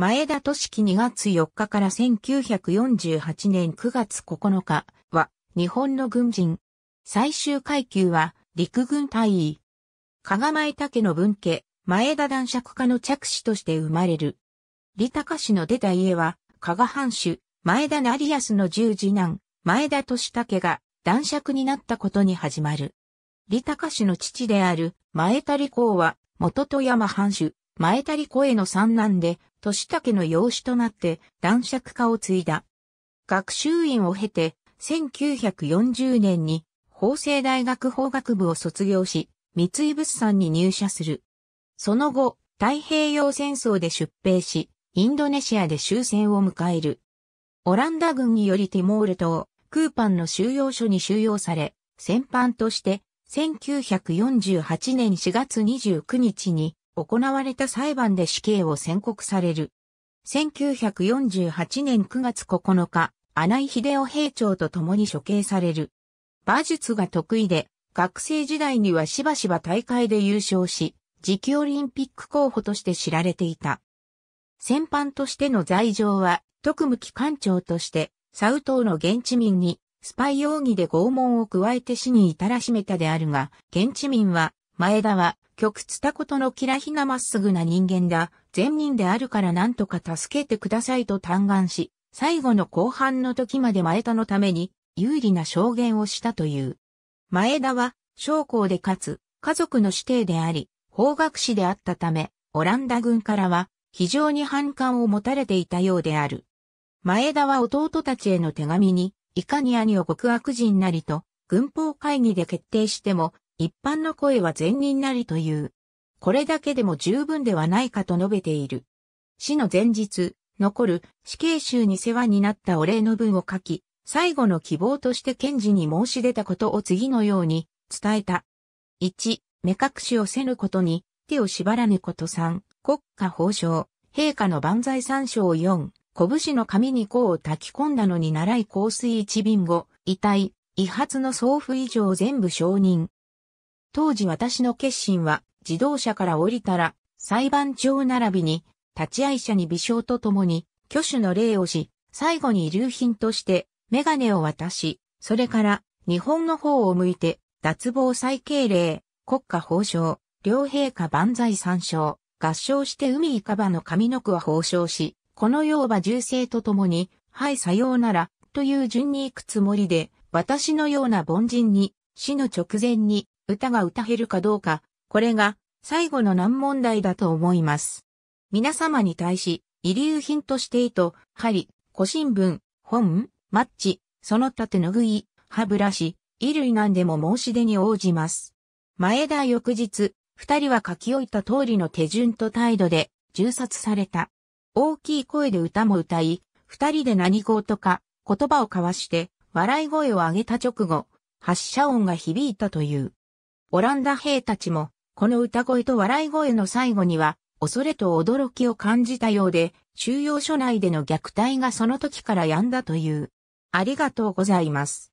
前田俊樹2月4日から1948年9月9日は日本の軍人。最終階級は陸軍大尉。加賀前武の分家、前田男爵家の着手として生まれる。利高氏の出た家は、加賀藩主、前田成康の十次男、前田俊武が男爵になったことに始まる。利高氏の父である前田利公は、元富山藩主、前り声の三男で、年竹の養子となって男爵家を継いだ。学習院を経て、1940年に法政大学法学部を卒業し、三井物産に入社する。その後、太平洋戦争で出兵し、インドネシアで終戦を迎える。オランダ軍によりティモール島、クーパンの収容所に収容され、戦犯として、1948年4月29日に行われた裁判で死刑を宣告される。1948年9月9日、穴井秀夫兵長と共に処刑される。馬術が得意で、学生時代にはしばしば大会で優勝し、次期オリンピック候補として知られていた。戦犯としての罪状は、特務機関長として、サウ島の現地民に、スパイ容疑で拷問を加えて死に至らしめたであるが、現地民は、前田は、極つたことのキラヒがまっすぐな人間だ、善人であるからなんとか助けてくださいと嘆願し、最後の後半の時まで前田のために有利な証言をしたという。前田は、将校でかつ、家族の指弟であり、法学士であったため、オランダ軍からは、非常に反感を持たれていたようである。前田は弟たちへの手紙に、いかに兄を極悪人なりと、軍法会議で決定しても、一般の声は善人なりという。これだけでも十分ではないかと述べている。死の前日、残る死刑囚に世話になったお礼の文を書き、最後の希望として検事に申し出たことを次のように伝えた。1、目隠しをせぬことに、手を縛らぬこと3、国家法上、陛下の万歳三章4、拳の紙に甲を炊き込んだのに習い香水一瓶後、遺体、遺発の送付以上全部承認。当時私の決心は、自動車から降りたら、裁判長並びに、立会者に微笑とともに、挙手の礼をし、最後に遺留品として、メガネを渡し、それから、日本の方を向いて、脱帽再敬礼、国家褒章、両陛下万歳三章、合唱して海いかばの上の句は褒章し、この世は銃声とともに、はいさようなら、という順に行くつもりで、私のような凡人に、死の直前に、歌が歌えるかどうか、これが最後の難問題だと思います。皆様に対し、遺留品として糸、針、古新聞、本、マッチ、その他手ぬぐい、歯ブラシ、衣類なんでも申し出に応じます。前田翌日、二人は書き置いた通りの手順と態度で、銃殺された。大きい声で歌も歌い、二人で何事か、言葉を交わして、笑い声を上げた直後、発射音が響いたという。オランダ兵たちも、この歌声と笑い声の最後には、恐れと驚きを感じたようで、収容所内での虐待がその時から止んだという。ありがとうございます。